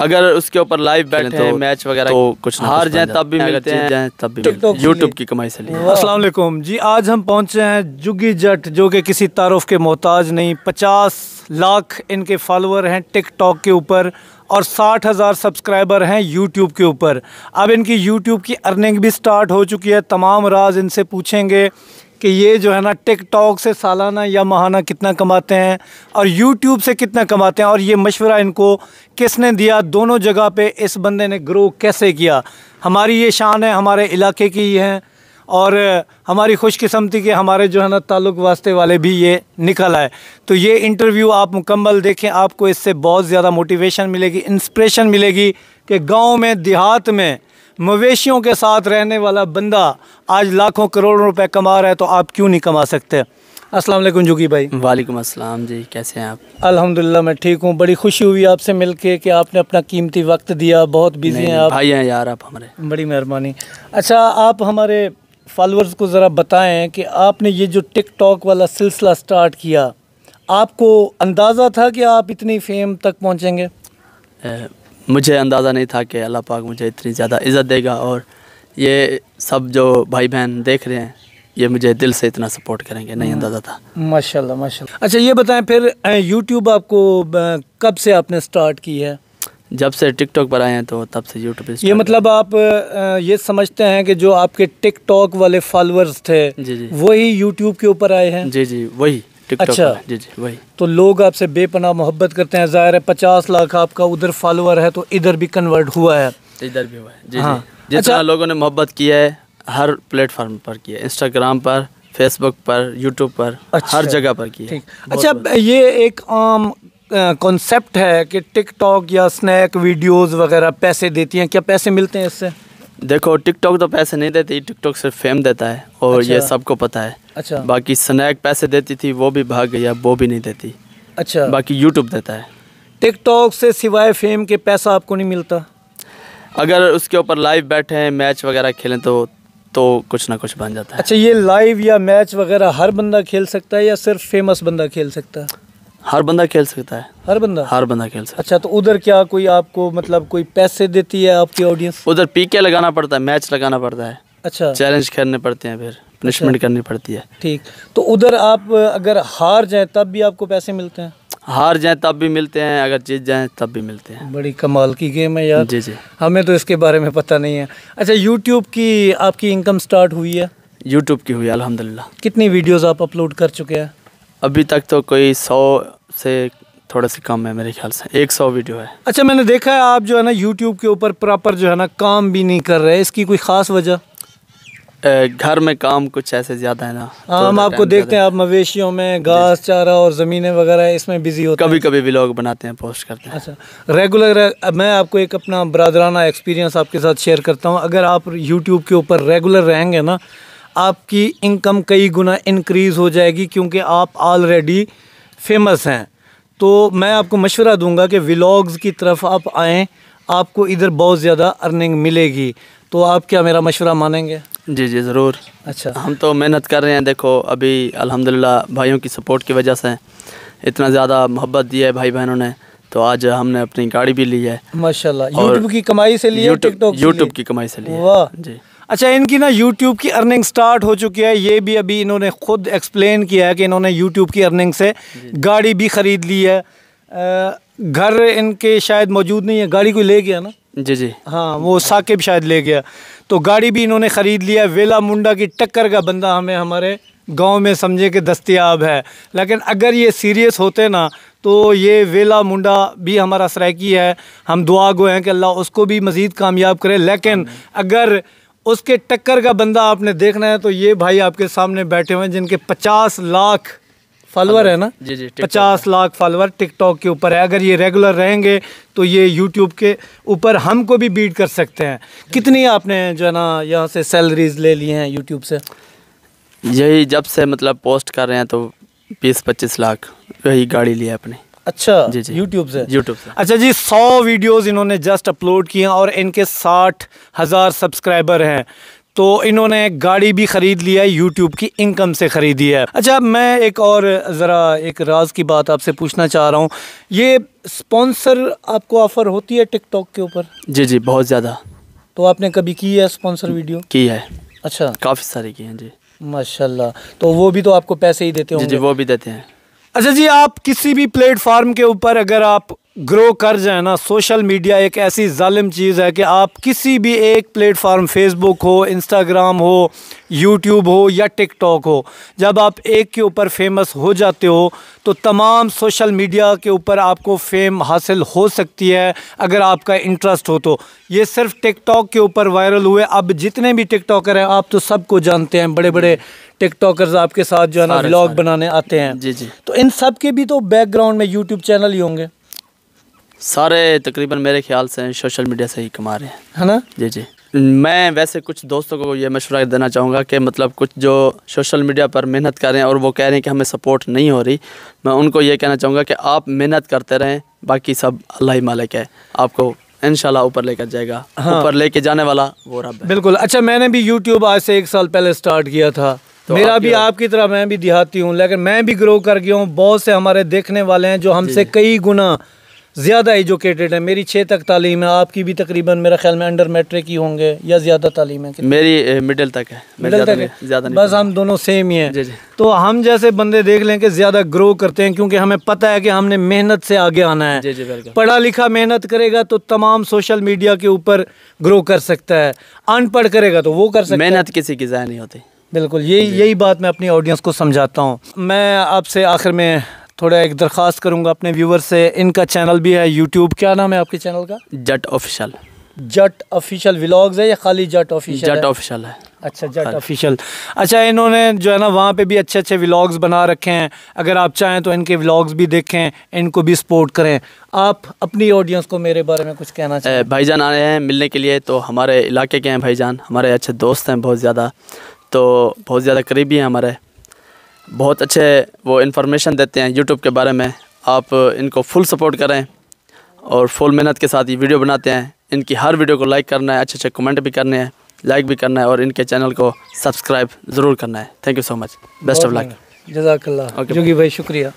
अगर उसके ऊपर लाइव बैठे तो, मैच वगैरह तो कुछ हार जाए तब भी मिलते हैं तब भी यूट्यूब की कमाई से अस्सलाम वालेकुम जी आज हम पहुंचे हैं जुगी जट जो कि किसी तारुफ के मोहताज नहीं पचास लाख इनके फॉलोअर हैं टिकटॉक के ऊपर और साठ हज़ार सब्सक्राइबर हैं यूट्यूब के ऊपर अब इनकी यूट्यूब की अर्निंग भी स्टार्ट हो चुकी है तमाम राज इनसे पूछेंगे कि ये जो है ना टिकटॉक से सालाना या माहाना कितना कमाते हैं और यूट्यूब से कितना कमाते हैं और ये मशवरा इनको किसने दिया दोनों जगह पे इस बंदे ने ग्रो कैसे किया हमारी ये शान है हमारे इलाके की है और हमारी खुशकस्मती के हमारे जो है ना ताल्लुक़ वास्ते वाले भी ये निकल आए तो ये इंटरव्यू आप मुकम्मल देखें आपको इससे बहुत ज़्यादा मोटिवेशन मिलेगी इंस्परेशन मिलेगी कि गाँव में देहात में मवेशियों के साथ रहने वाला बंदा आज लाखों करोड़ों रुपए कमा रहा है तो आप क्यों नहीं कमा सकते अस्सलाम वालेकुम जुगी भाई वालेकुम अस्सलाम जी कैसे हैं आप अल्हम्दुलिल्लाह मैं ठीक हूँ बड़ी खुशी हुई आपसे मिलके कि आपने अपना कीमती वक्त दिया बहुत बिजी हैं आप भाई हैं यार आप हमारे बड़ी मेहरबानी अच्छा आप हमारे फॉलोअर्स को ज़रा बताएं कि आपने ये जो टिकट वाला सिलसिला स्टार्ट किया आपको अंदाज़ा था कि आप इतनी फेम तक पहुँचेंगे मुझे अंदाज़ा नहीं था कि अल्लाह पाक मुझे इतनी ज़्यादा इज़्ज़त देगा और ये सब जो भाई बहन देख रहे हैं ये मुझे दिल से इतना सपोर्ट करेंगे नहीं हम्म। अंदाज़ा था माशाल्लाह माशाल्लाह अच्छा ये बताएं फिर यूट्यूब आपको कब से आपने स्टार्ट की है जब से टिकटॉक पर आए हैं तो तब से यूट्यूब ये मतलब आप ये समझते हैं कि जो आपके टिकटॉक वाले फॉलोअर्स थे जी जी वही यूट्यूब के ऊपर आए हैं जी जी वही टिकटॉक अच्छा जी जी वही तो लोग आपसे बेपना मोहब्बत करते हैं ज़ाहिर है पचास लाख आपका उधर फॉलोअर है तो इधर भी कन्वर्ट हुआ है इधर भी हुआ है जी हाँ जी जितना अच्छा, लोगों ने मोहब्बत किया है हर प्लेटफॉर्म पर किया है इंस्टाग्राम पर फेसबुक पर यूट्यूब पर अच्छा, हर जगह पर किया अच्छा ये एक आम कॉन्सेप्ट है कि टिकटॉक या स्नैक वीडियोस वगैरह पैसे देती हैं क्या पैसे मिलते हैं इससे देखो टिकटॉक तो पैसे नहीं देती टिकटॉक सिर्फ फेम देता है और अच्छा। ये सबको पता है अच्छा बाकी स्नैक पैसे देती थी वो भी भाग गया वो भी नहीं देती अच्छा बाकी यूट्यूब देता है टिकटॉक से सिवाय फेम के पैसा आपको नहीं मिलता अगर उसके ऊपर लाइव बैठे हैं मैच वगैरह खेलें तो तो कुछ ना कुछ बन जाता है अच्छा ये लाइव या मैच वगैरह हर बंदा खेल सकता है या सिर्फ फेमस बंदा खेल सकता है हर बंदा खेल सकता है हर बंदा हर बंदा खेल सकता है अच्छा तो उधर क्या कोई आपको मतलब कोई पैसे देती है आपकी ऑडियंस उधर पीके लगाना पड़ता है मैच लगाना पड़ता है अच्छा चैलेंज करने पड़ते हैं फिर पनिशमेंट अच्छा। करनी पड़ती है ठीक तो उधर आप अगर हार जाए तब भी आपको पैसे मिलते हैं हार जाए तब भी मिलते हैं अगर जीत जाए तब भी मिलते हैं बड़ी कमाल की गेम है यार जी जी हमें तो इसके बारे में पता नहीं है अच्छा यूट्यूब की आपकी इनकम स्टार्ट हुई है यूट्यूब की हुई है अलहमदिल्ला कितनी वीडियोज़ आप अपलोड कर चुके हैं अभी तक तो कोई सौ से थोड़ा सी कम है मेरे ख्याल से एक सौ वीडियो है अच्छा मैंने देखा है आप जो है ना यूट्यूब के ऊपर प्रॉपर जो है ना काम भी नहीं कर रहे इसकी कोई ख़ास वजह घर में काम कुछ ऐसे ज़्यादा है ना हाँ, हम तो आपको देखते हैं आप मवेशियों में घास चारा और ज़मीनें वगैरह इसमें बिजी होते कभी कभी व्लॉग बनाते हैं पोस्ट करते हैं अच्छा रेगुलर मैं आपको एक अपना बरदराना एक्सपीरियंस आपके साथ शेयर करता हूँ अगर आप यूट्यूब के ऊपर रेगुलर रहेंगे ना आपकी इनकम कई गुना इनक्रीज़ हो जाएगी क्योंकि आप ऑलरेडी फेमस हैं तो मैं आपको मशवरा दूंगा कि व्लॉग्स की तरफ आप आएँ आपको इधर बहुत ज़्यादा अर्निंग मिलेगी तो आप क्या मेरा मशवरा मानेंगे जी जी ज़रूर अच्छा हम तो मेहनत कर रहे हैं देखो अभी अल्हम्दुलिल्लाह भाइयों की सपोर्ट की वजह से इतना ज़्यादा मोहब्बत दी है भाई बहनों ने तो आज हमने अपनी गाड़ी भी ली है माशाल्लाह यूट्यूब की कमाई से ली है यूट्यूब की कमाई से ली वाह जी अच्छा इनकी ना यूट्यूब की अर्निंग स्टार्ट हो चुकी है ये भी अभी इन्होंने ख़ुद एक्सप्लेन किया है कि इन्होंने यूट्यूब की अर्निंग से गाड़ी भी ख़रीद ली है घर इनके शायद मौजूद नहीं है गाड़ी कोई ले गया ना जी जी हाँ वो साकिब शायद ले गया तो गाड़ी भी इन्होंने ख़रीद लिया वेला मुंडा की टक्कर का बंदा हमें हमारे गांव में समझे कि दस्तियाब है लेकिन अगर ये सीरियस होते ना तो ये वेला मुंडा भी हमारा सराकी है हम दुआ गो हैं कि अल्लाह उसको भी मज़ीद कामयाब करे लेकिन अगर उसके टक्कर का बंदा आपने देखना है तो ये भाई आपके सामने बैठे हुए हैं जिनके पचास लाख फॉलोअर है ना जी जी पचास लाख फॉलोअर टिकटॉक के ऊपर है अगर ये रेगुलर रहेंगे तो ये यूट्यूब के ऊपर हमको भी बीट कर सकते हैं कितनी आपने जो है ना यहाँ से सैलरीज ले ली हैं यूट्यूब से यही जब से मतलब पोस्ट कर रहे हैं तो बीस पच्चीस लाख यही गाड़ी लिया अपनी अच्छा जी जी यूट्यूब से यूट्यूब से अच्छा जी सौ वीडियोस इन्होंने जस्ट अपलोड किए हैं और इनके साठ हज़ार सब्सक्राइबर हैं तो इन्होंने गाड़ी भी ख़रीद लिया है यूट्यूब की इनकम से ख़रीदी है अच्छा मैं एक और ज़रा एक राज की बात आपसे पूछना चाह रहा हूँ ये स्पॉन्सर आपको ऑफ़र होती है टिकटॉक के ऊपर जी जी बहुत ज़्यादा तो आपने कभी की है स्पॉन्सर वीडियो की है अच्छा काफ़ी सारी की हैं जी माशाल्लाह तो वो भी तो आपको पैसे ही देते होंगे जी, जी वो भी देते हैं अच्छा जी आप किसी भी प्लेटफार्म के ऊपर अगर आप ग्रो कर जाए ना सोशल मीडिया एक ऐसी ालिम चीज़ है कि आप किसी भी एक प्लेटफार्म फेसबुक हो इंस्टाग्राम हो यूट्यूब हो या टिकटॉक हो जब आप एक के ऊपर फेमस हो जाते हो तो तमाम सोशल मीडिया के ऊपर आपको फेम हासिल हो सकती है अगर आपका इंटरेस्ट हो तो ये सिर्फ टिकटॉक के ऊपर वायरल हुए अब जितने भी टिकटॉकर हैं आप तो सबको जानते हैं बड़े बड़े टिकटॉकर्स आपके साथ जो है ना ब्लॉग बनाने आते हैं जी जी तो इन सब के भी तो बैकग्राउंड में यूट्यूब चैनल ही होंगे सारे तकरीबन मेरे ख्याल से सोशल मीडिया से ही कमा रहे हैं है ना जी जी मैं वैसे कुछ दोस्तों को ये मशवरा देना चाहूँगा कि मतलब कुछ जो सोशल मीडिया पर मेहनत कर रहे हैं और वो कह रहे हैं कि हमें सपोर्ट नहीं हो रही मैं उनको ये कहना चाहूँगा कि आप मेहनत करते रहें बाकी सब अल्लाह ही मालिक है आपको इनशाला ऊपर लेकर जाएगा हाँ। ऊपर हाँ। लेके जाने वाला वो रब बिल्कुल अच्छा मैंने भी यूट्यूब आज से एक साल पहले स्टार्ट किया था तो मेरा भी आपकी तरह मैं भी देहाती हूँ लेकिन मैं भी ग्रो कर गया हूँ बहुत से हमारे देखने वाले हैं जो हमसे कई गुना ज़्यादा एजुकेटेड है मेरी छः तक तालीम है आपकी भी तकरीबन मेरा ख्याल में अंडर मेट्रिक ही होंगे या ज़्यादा तालीम है मेरी मिडिल तक है मिडिल तक है ज़्यादा बस हम दोनों सेम ही हैं तो हम जैसे बंदे देख लें कि ज़्यादा ग्रो करते हैं क्योंकि हमें पता है कि हमने मेहनत से आगे आना है पढ़ा लिखा मेहनत करेगा तो तमाम सोशल मीडिया के ऊपर ग्रो कर सकता है अनपढ़ करेगा तो वो कर सकता है मेहनत किसी की ज़ाया नहीं होती बिल्कुल यही यही बात मैं अपनी ऑडियंस को समझाता हूँ मैं आपसे आखिर में थोड़ा एक दरख्वास्त करूँगा अपने व्यूवर से इनका चैनल भी है यूट्यूब क्या नाम है आपके चैनल का Jatt official Jatt official vlogs है या खाली जट ऑफिशियल जट ऑफिशियल है अच्छा जट ऑफिशियल अच्छा इन्होंने जो है ना वहाँ पे भी अच्छे अच्छे व्लॉग्स बना रखे हैं अगर आप चाहें तो इनके व्लॉग्स भी देखें इनको भी सपोर्ट करें आप अपनी ऑडियंस को मेरे बारे में कुछ कहना चाहें भाईजान आ रहे हैं मिलने के लिए तो हमारे इलाके के हैं भाईजान हमारे अच्छे दोस्त हैं बहुत ज़्यादा तो बहुत ज़्यादा करीबी हैं हमारे बहुत अच्छे वो इन्फॉर्मेशन देते हैं यूट्यूब के बारे में आप इनको फुल सपोर्ट करें और फुल मेहनत के साथ ये वीडियो बनाते हैं इनकी हर वीडियो को लाइक करना है अच्छे अच्छे कमेंट भी करने हैं लाइक भी करना है और इनके चैनल को सब्सक्राइब ज़रूर करना है thank you so much best of luck जजाकल्ला जोगी भाई शुक्रिया